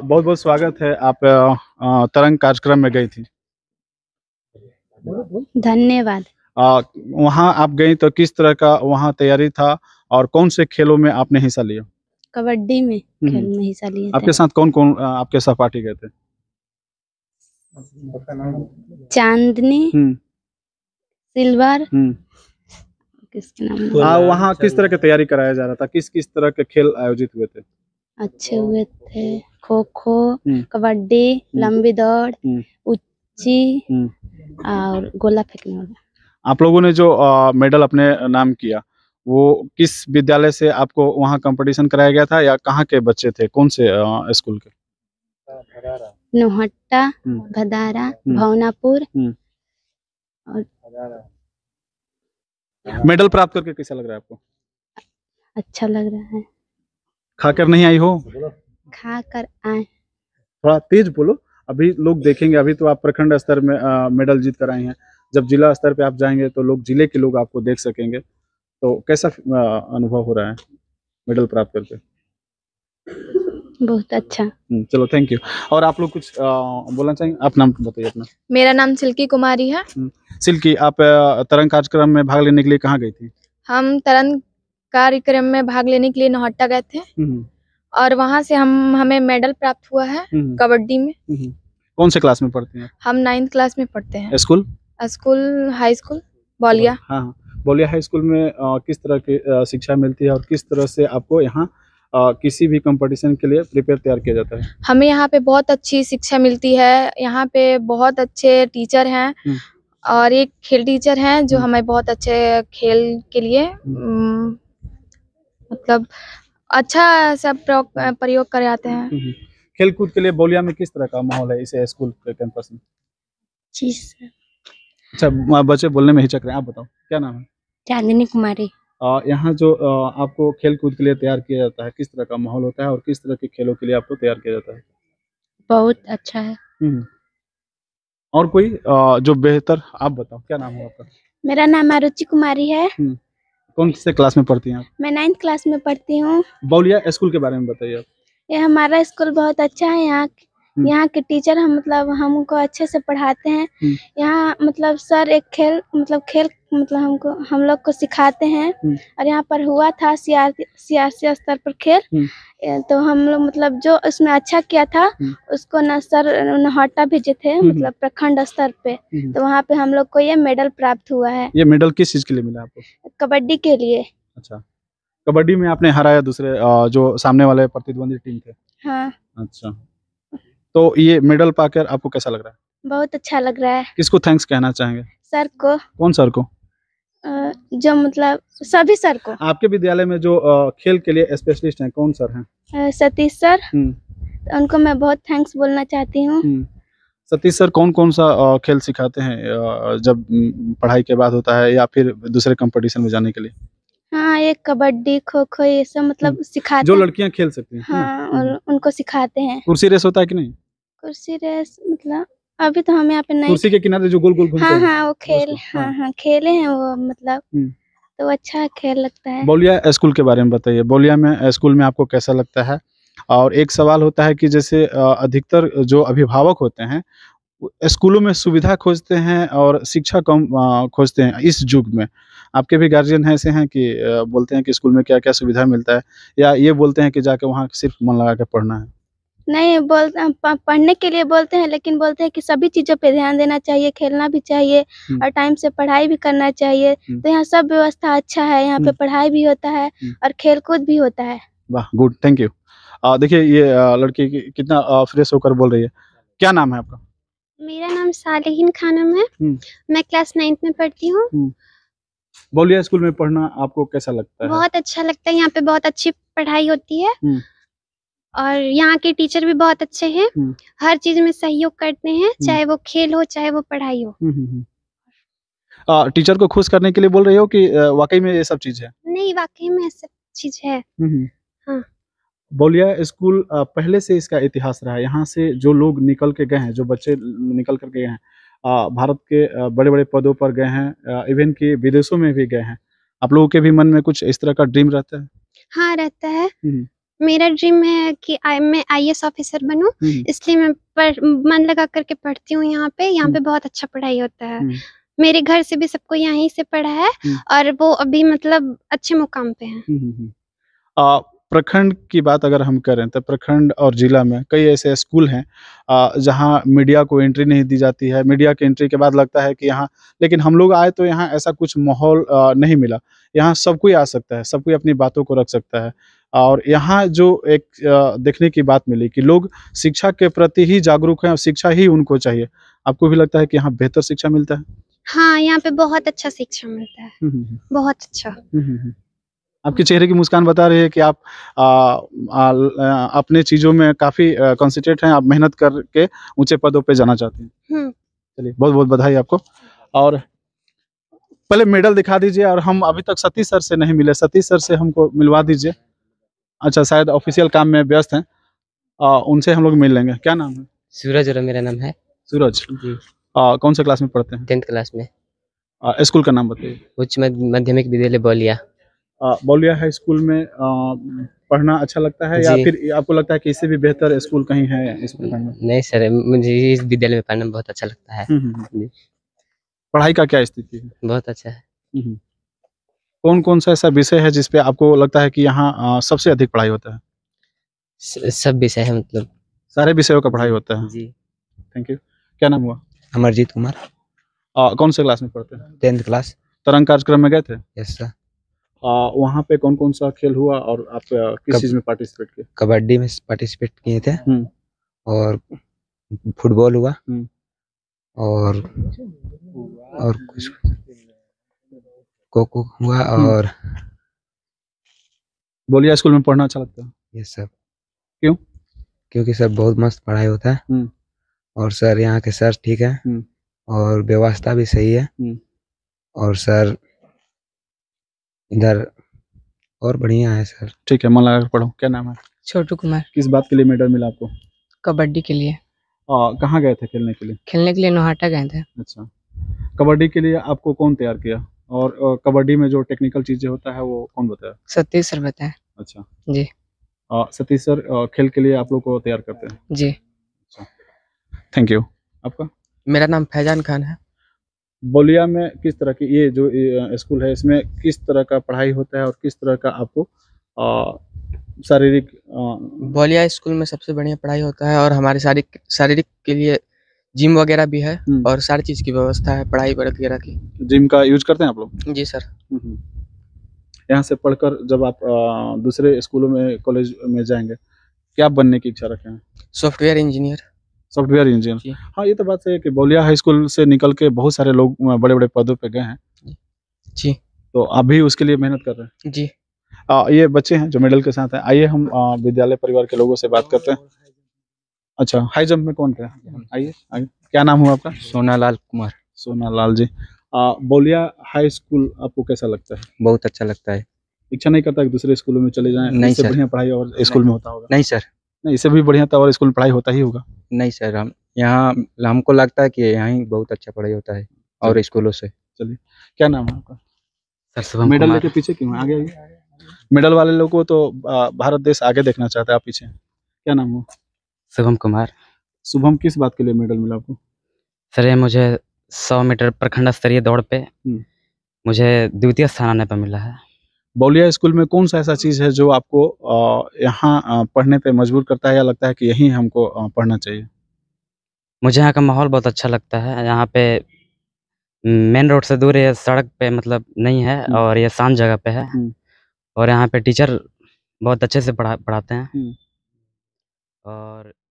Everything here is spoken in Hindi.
बहुत बहुत स्वागत है आप तरंग कार्यक्रम में गई थी धन्यवाद वहाँ आप गई तो किस तरह का वहाँ तैयारी था और कौन से खेलों में आपने हिस्सा लिया कबड्डी में हम्म। खेल में हिस्सा लिया आपके साथ कौन कौन आपके सहपाठी गए थे चांदनी हम्म। सिल्वर हम्म। किसके नाम वहाँ किस तरह की तैयारी कराया जा रहा था किस किस तरह के खेल आयोजित हुए थे अच्छे हुए थे खो-खो हम्म। कबड्डी हम्म। लंबी दौड़ ऊंची हम्म। और गोला फेंकने वाला आप लोगों ने जो मेडल अपने नाम किया वो किस विद्यालय से आपको वहाँ कंपटीशन कराया गया था या कहाँ के बच्चे थे कौन से स्कूल के नोहट्टा भदारा भवनापुर मेडल प्राप्त करके कैसा लग रहा है आपको अच्छा लग रहा है खाकर नहीं आई हो खाकर आए थोड़ा तेज बोलो अभी लोग देखेंगे अभी तो आप प्रखंड स्तर में आ, मेडल जीत कर आए हैं जब जिला स्तर पे आप जाएंगे तो लोग जिले के लोग आपको देख सकेंगे तो कैसा अनुभव हो रहा है मेडल प्राप्त करके बहुत अच्छा हम्म, चलो थैंक यू और आप लोग कुछ आ, बोलना चाहेंगे आप नाम बताइए अपना मेरा नाम सिल्की कुमारी है हम्म, सिल्की आप तरंग कार्यक्रम में भाग लेने के लिए कहाँ गई थी हम तरंग कार्यक्रम में भाग लेने के लिए नौहट्टा गए थे हम्म, हम्म। और वहाँ से हम हमें मेडल प्राप्त हुआ है हम्म, कबड्डी में कौन से क्लास में पढ़ते हैं हम नाइन्थ क्लास में पढ़ते हैं स्कूल स्कूल हाई स्कूल बोलिया हाँ, हाँ। हाई स्कूल में आ, किस तरह की शिक्षा मिलती है और किस तरह से आपको यहाँ किसी भी कंपटीशन के लिए प्रिपेयर तैयार किया जाता है हमें यहाँ पे बहुत अच्छी शिक्षा मिलती है यहाँ पे बहुत अच्छे टीचर हैं और एक खेल टीचर हैं जो हमें बहुत अच्छे खेल के लिए मतलब अच्छा सब प्रयोग कर जाते हैं हम्म, हम्म। खेलकूद के लिए बोलिया में किस तरह का माहौल है इसे स्कूल के कैंपस में अच्छा बच्चे बोलने में चक रहे हैं आप बताओ क्या नाम है चांदनी कुमारी यहाँ जो आ, आपको खेल कूद के लिए तैयार किया जाता है किस तरह का माहौल होता है और किस तरह के खेलों के लिए आपको तैयार किया जाता है बहुत अच्छा है हम्म, और कोई आ, जो बेहतर आप बताओ क्या नाम है आपका मेरा नाम अरुचि कुमारी है कौन से क्लास में पढ़ती हैं आप मैं नाइन्थ क्लास में पढ़ती हूँ बोलिया स्कूल के बारे में बताइए आप ये हमारा स्कूल बहुत अच्छा है यहाँ हम्म। यहाँ के टीचर हम मतलब हमको अच्छे से पढ़ाते हैं हम्म। यहाँ मतलब सर एक खेल मतलब खेल मतलब हमको हम लोग को सिखाते हैं हम्म। और यहाँ पर हुआ था सियासी स्तर पर खेल हम्म। तो हम लोग मतलब जो उसमें अच्छा किया था हम्म। उसको न सर नहटा भेजे थे मतलब प्रखंड स्तर पे तो वहाँ पे हम लोग को ये मेडल प्राप्त हुआ है ये मेडल किस चीज के लिए मिला आपको कबड्डी के लिए अच्छा कबड्डी में आपने हराया दूसरे जो सामने वाले प्रतिद्वंदी टीम थे हाँ अच्छा तो ये मेडल पाकर आपको कैसा लग रहा है बहुत अच्छा लग रहा है किसको थैंक्स कहना चाहेंगे सर को कौन सर को जो मतलब सभी सर को आपके विद्यालय में जो खेल के लिए स्पेशलिस्ट हैं कौन सर हैं सतीश सर हम्म। उनको मैं बहुत थैंक्स बोलना चाहती हूँ हम्म। सतीश सर कौन कौन सा खेल सिखाते हैं जब पढ़ाई के बाद होता है या फिर दूसरे कंपटीशन में जाने के लिए हाँ ये कबड्डी खो खो ये सब मतलब हम्म। सिखाते जो लड़कियाँ खेल सकती हैं हाँ और उनको सिखाते हैं कुर्सी रेस होता है कि नहीं कुर्सी रेस मतलब अभी तो हम यहाँ पे नहीं के किनारे जो गोल गोल हाँ हाँ वो खेल हाँ, हाँ हाँ खेले हैं वो मतलब हम्म। तो अच्छा खेल लगता है बोलिया स्कूल के बारे में बताइए बोलिया में स्कूल में आपको कैसा लगता है और एक सवाल होता है कि जैसे अधिकतर जो अभिभावक होते हैं स्कूलों में सुविधा खोजते हैं और शिक्षा कम खोजते हैं इस युग में आपके भी गार्जियन ऐसे हैं कि बोलते हैं कि स्कूल में क्या क्या सुविधा मिलता है या ये बोलते हैं कि जाके वहाँ सिर्फ मन लगा के पढ़ना है नहीं बोल पढ़ने के लिए बोलते हैं लेकिन बोलते हैं कि सभी चीज़ों पे ध्यान देना चाहिए खेलना भी चाहिए और टाइम से पढ़ाई भी करना चाहिए तो यहाँ सब व्यवस्था अच्छा है यहाँ पे पढ़ाई भी होता है और खेलकूद भी होता है वाह गुड थैंक यू देखिए ये लड़की कितना फ्रेश होकर बोल रही है क्या नाम है आपका मेरा नाम सालेहिन खानम है मैं क्लास नाइन्थ में पढ़ती हूँ बोलिया स्कूल में पढ़ना आपको कैसा लगता है बहुत अच्छा लगता है यहाँ पे बहुत अच्छी पढ़ाई होती है और यहाँ के टीचर भी बहुत अच्छे हैं हम्म। हर चीज में सहयोग करते हैं हम्म। चाहे वो खेल हो चाहे वो पढ़ाई हो हम्म, आ, टीचर को खुश करने के लिए बोल रहे हो कि वाकई में ये सब चीज है नहीं वाकई में सब चीज है हाँ। बोलिया स्कूल पहले से इसका इतिहास रहा है यहाँ से जो लोग निकल के गए हैं जो बच्चे निकल कर गए हैं भारत के बड़े बड़े पदों पर गए हैं इवन की विदेशों में भी गए हैं आप लोगों के भी मन में कुछ इस तरह का ड्रीम रहता है हाँ रहता है मेरा ड्रीम है कि आ, मैं आई ऑफिसर बनूं हम्म। इसलिए मैं पर, मन लगा करके पढ़ती हूँ यहाँ पे यहाँ पे हम्म। बहुत अच्छा पढ़ाई होता है हम्म। मेरे घर से भी सबको यहीं से पढ़ा है और वो अभी मतलब अच्छे मुकाम पे हैं प्रखंड की बात अगर हम करें तो प्रखंड और जिला में कई ऐसे स्कूल हैं जहां मीडिया को एंट्री नहीं दी जाती है मीडिया के एंट्री के बाद लगता है कि यहाँ लेकिन हम लोग आए तो यहाँ ऐसा कुछ माहौल नहीं मिला यहाँ सब कोई आ सकता है सब कोई अपनी बातों को रख सकता है और यहाँ जो एक देखने की बात मिली कि लोग शिक्षा के प्रति ही जागरूक हैं और शिक्षा ही उनको चाहिए आपको भी लगता है कि यहाँ बेहतर शिक्षा मिलता है हाँ यहाँ पे बहुत अच्छा शिक्षा मिलता है हम्म, हम्म, हम्म। बहुत अच्छा आपके चेहरे की मुस्कान बता रही है कि आप आ, आ, आ, अपने चीजों में काफी कॉन्सेंट्रेट हैं आप मेहनत करके ऊंचे पदों पे जाना चाहते हैं चलिए बहुत बहुत बधाई आपको और पहले मेडल दिखा दीजिए और हम अभी तक सतीश सर से नहीं मिले सतीश सर से हमको मिलवा दीजिए अच्छा शायद ऑफिशियल काम में व्यस्त हैं आ, उनसे हम लोग मिल लेंगे क्या नाम है सूरज और मेरा नाम है सूरज जी आ, कौन से क्लास में पढ़ते हैं टेंथ क्लास में स्कूल का नाम बताइए उच्च माध्यमिक विद्यालय बोलिया बोलिया हाई स्कूल में आ, पढ़ना अच्छा लगता है या फिर आपको लगता है कि इससे भी बेहतर स्कूल कहीं है इस नहीं सर मुझे इस विद्यालय में पढ़ना बहुत अच्छा लगता है हम्म, हम्म, हम्म। पढ़ाई का क्या स्थिति है बहुत अच्छा है कौन कौन सा ऐसा विषय है जिसपे आपको लगता है कि यहाँ सबसे अधिक पढ़ाई होता है सब विषय है मतलब सारे विषयों का पढ़ाई होता है जी थैंक यू क्या नाम हुआ अमरजीत कुमार आ, कौन से क्लास में पढ़ते हैं टेंथ क्लास तरंग कार्यक्रम में गए थे यस सर वहाँ पे कौन कौन सा खेल हुआ और आप किस चीज में पार्टिसिपेट किए कबड्डी में पार्टिसिपेट किए थे हम्म। और फुटबॉल हुआ हम्म। और और कुछ कोको हुआ हम्म। और बोलिया स्कूल में पढ़ना अच्छा लगता है ये सब क्यों क्योंकि सर बहुत मस्त पढ़ाई होता है हम्म। और सर यहाँ के सर ठीक है हम्म। और व्यवस्था भी सही है और सर इधर और बढ़िया है सर ठीक है मन लगा पढ़ो क्या नाम है छोटू कुमार किस बात के लिए मेडल मिला आपको कबड्डी के लिए कहाँ गए थे खेलने के लिए खेलने के लिए नोहाटा गए थे अच्छा कबड्डी के लिए आपको कौन तैयार किया और कबड्डी में जो टेक्निकल चीजें होता है वो कौन बताया सतीश सर बताया अच्छा जी सतीश सर खेल के लिए आप लोग को तैयार करते हैं जी थैंक अच्छा। यू आपका मेरा नाम फैजान खान है बोलिया में किस तरह की ये जो स्कूल है इसमें किस तरह का पढ़ाई होता है और किस तरह का आपको शारीरिक बोलिया स्कूल में सबसे बढ़िया पढ़ाई होता है और हमारे शारीरिक शारीरिक के लिए जिम वगैरह भी है हम्म। और सारी चीज की व्यवस्था है पढ़ाई वगैरह की जिम का यूज करते हैं आप लोग जी सर हम्म। यहाँ से पढ़कर जब आप आ, दूसरे स्कूलों में कॉलेज में जाएंगे क्या बनने की इच्छा हैं सॉफ्टवेयर इंजीनियर सॉफ्टवेयर इंजीनियर हाँ ये तो बात है कि बोलिया हाई स्कूल से निकल के बहुत सारे लोग बड़े बड़े पदों पर गए हैं जी तो आप भी उसके लिए मेहनत कर रहे हैं जी आ, ये बच्चे हैं जो मेडल के साथ हैं आइए हम विद्यालय परिवार के लोगों से बात करते हैं अच्छा हाई जंप में कौन था हम्म। आइए आइए क्या नाम हुआ आपका सोना लाल कुमार सोना लाल जी बोलिया हाई स्कूल आपको कैसा लगता है बहुत अच्छा लगता है इच्छा नहीं करता कि दूसरे स्कूलों में चले जाए नहीं सर बढ़िया पढ़ाई और स्कूल में होता होगा नहीं सर नहीं इससे भी बढ़िया था और स्कूल में पढ़ाई होता ही होगा नहीं सर हम यहाँ हमको लगता है कि यहाँ ही बहुत अच्छा पढ़ाई होता है और स्कूलों से चलिए क्या नाम है आपका सर शुभम मेडल लेके पीछे क्यों आगे आइए मेडल वाले लोगों को तो भारत देश आगे देखना चाहता है आप पीछे क्या नाम हो शुभम कुमार शुभम किस बात के लिए मेडल मिला आपको सर ये मुझे सौ मीटर प्रखंड स्तरीय दौड़ पे हम्म। मुझे द्वितीय स्थान आने पर मिला है बौलिया स्कूल में कौन सा ऐसा चीज़ है जो आपको यहाँ पढ़ने पे मजबूर करता है या लगता है कि यही हमको पढ़ना चाहिए मुझे यहाँ का माहौल बहुत अच्छा लगता है यहाँ पे मेन रोड से दूर यह सड़क पे मतलब नहीं है हम्म। और ये शांत जगह पे है हम्म। और यहाँ पे टीचर बहुत अच्छे से पढ़ा पढ़ाते हैं और